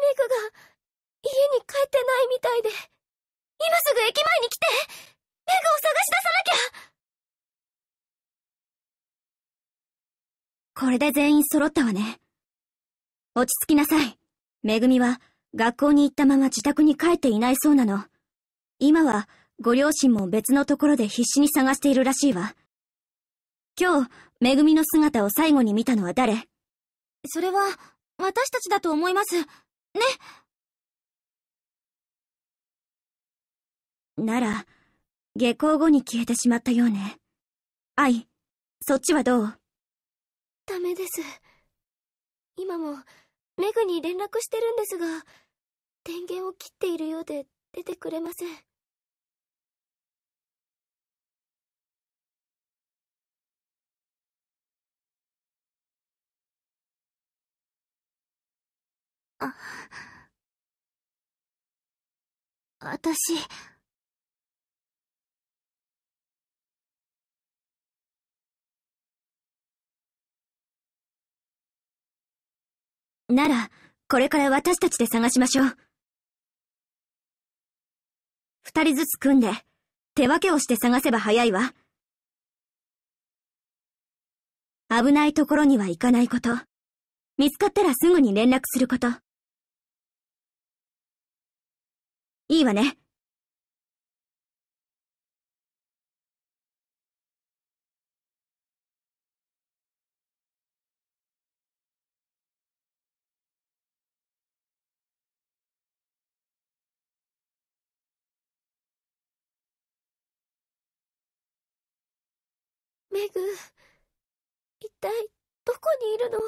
メイクが、家に帰ってないみたいで、今すぐ駅前に来てメグを探し出さなきゃこれで全員揃ったわね。落ち着きなさい。めぐみは学校に行ったまま自宅に帰っていないそうなの。今はご両親も別のところで必死に探しているらしいわ。今日、めぐみの姿を最後に見たのは誰それは、私たちだと思います。ね。なら、下校後に消えてしまったようね。イそっちはどうダメです。今も、メグに連絡してるんですが、電源を切っているようで出てくれません。あ、私、なら、これから私たちで探しましょう。二人ずつ組んで、手分けをして探せば早いわ。危ないところには行かないこと。見つかったらすぐに連絡すること。いいわね。メグ、一体どこにいるの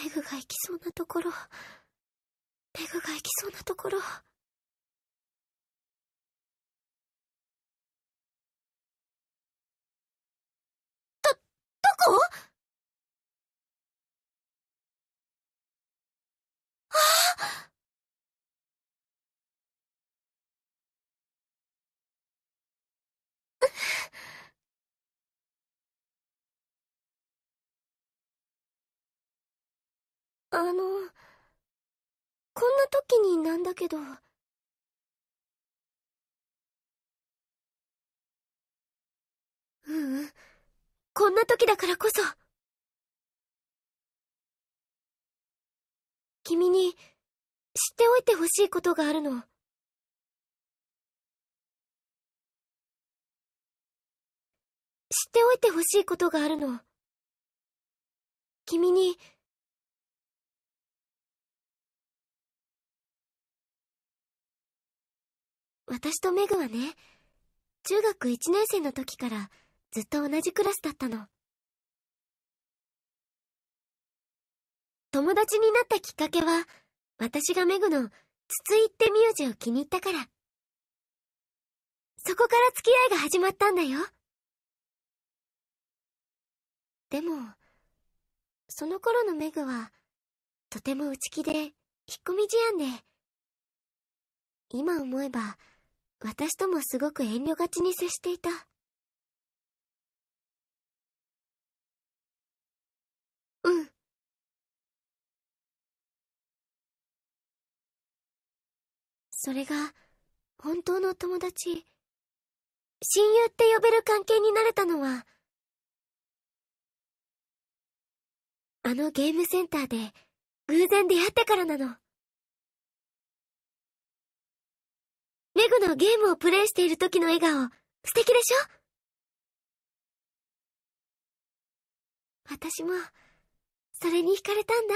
ペグが行きそうなところペグが行きそうなところあの、こんな時になんだけど。ううん。こんな時だからこそ。君に知っておいてほしいことがあるの。知っておいてほしいことがあるの。君に、私とメグはね、中学1年生の時からずっと同じクラスだったの。友達になったきっかけは、私がメグの、つついってミュージを気に入ったから。そこから付き合いが始まったんだよ。でも、その頃のメグは、とても内気で、引っ込み思案で、今思えば、私ともすごく遠慮がちに接していた。うん。それが、本当の友達、親友って呼べる関係になれたのは、あのゲームセンターで偶然出会ってからなの。メグのゲームをプレイしている時の笑顔、素敵でしょ私も、それに惹かれたんだ。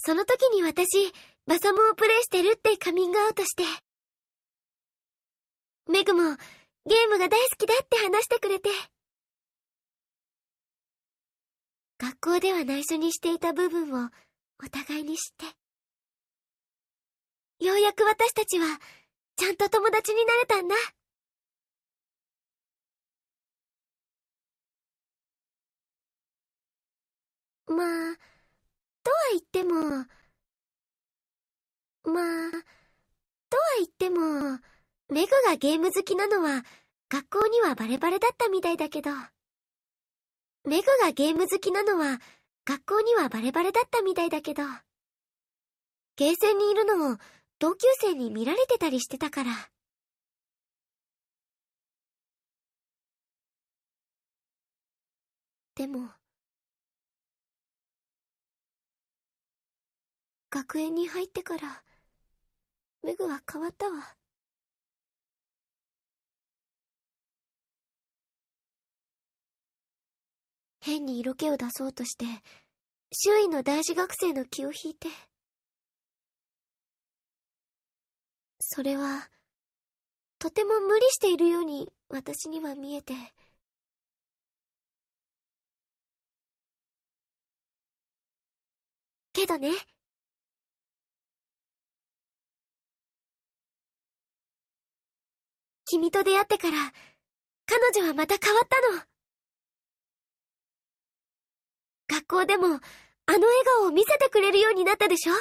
その時に私、バサモをプレイしてるってカミングアウトして。メグも、ゲームが大好きだって話してくれて。校では内緒にしていた部分をお互いに知って。ようやく私たちは、ちゃんと友達になれたんだ。まあ、とは言っても、まあ、とは言っても、メグがゲーム好きなのは、学校にはバレバレだったみたいだけど。メグがゲーム好きなのは、学校にはバレバレだったみたいだけど。ゲーセンにいるのも、同級生に見られてたりしてたから。でも、学園に入ってから、メグは変わったわ。変に色気を出そうとして、周囲の大事学生の気を引いて。それは、とても無理しているように私には見えて。けどね。君と出会ってから、彼女はまた変わったの。学校でも、あの笑顔を見せてくれるようになったでしょ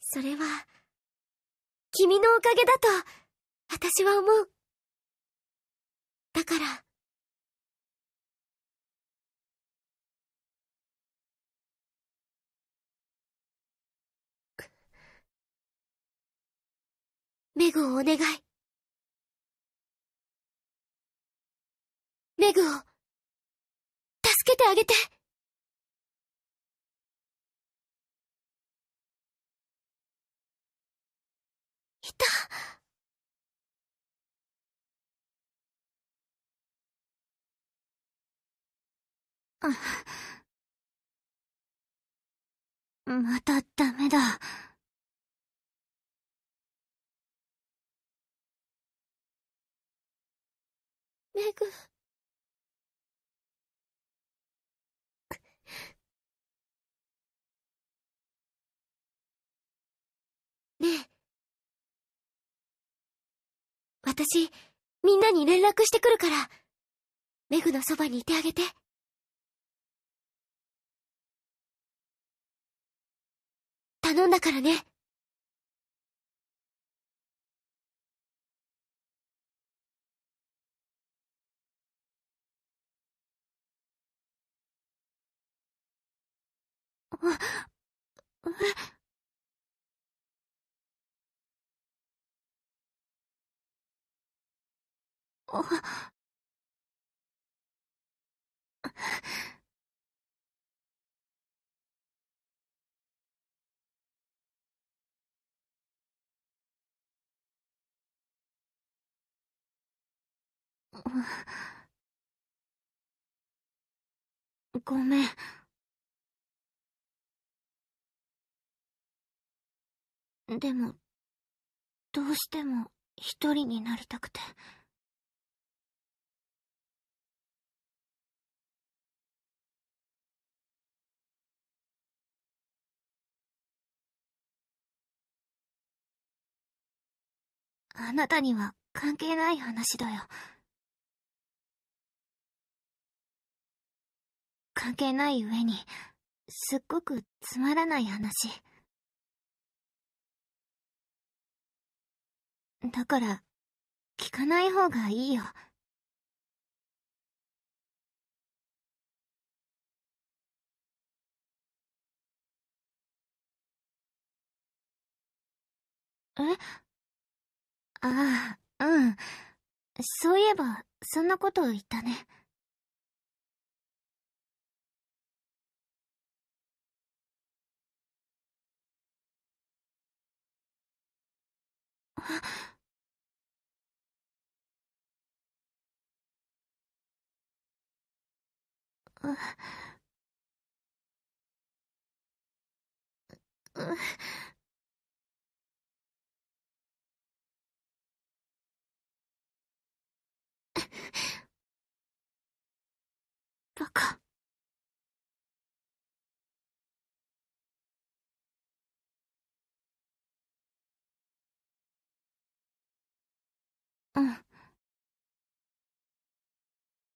それは、君のおかげだと、私は思う。だから、メグをお願い。レグを、助けてあげて。いた。またダメだ。メグ。私、みんなに連絡してくるから。メグのそばにいてあげて。頼んだからね。あ、えっ。ごめん。でも、どうしても一人になりたくて。あなたには関係ない話だよ。関係ない上に、すっごくつまらない話。だから、聞かない方がいいよ。えああ、うん。そういえば、そんなこと言ったね。ううん。か。